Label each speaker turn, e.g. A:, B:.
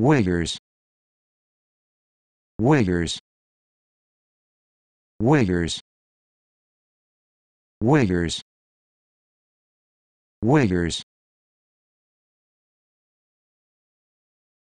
A: Wiggers. Wiggers. Wiggers. Wiggers. Wiggers.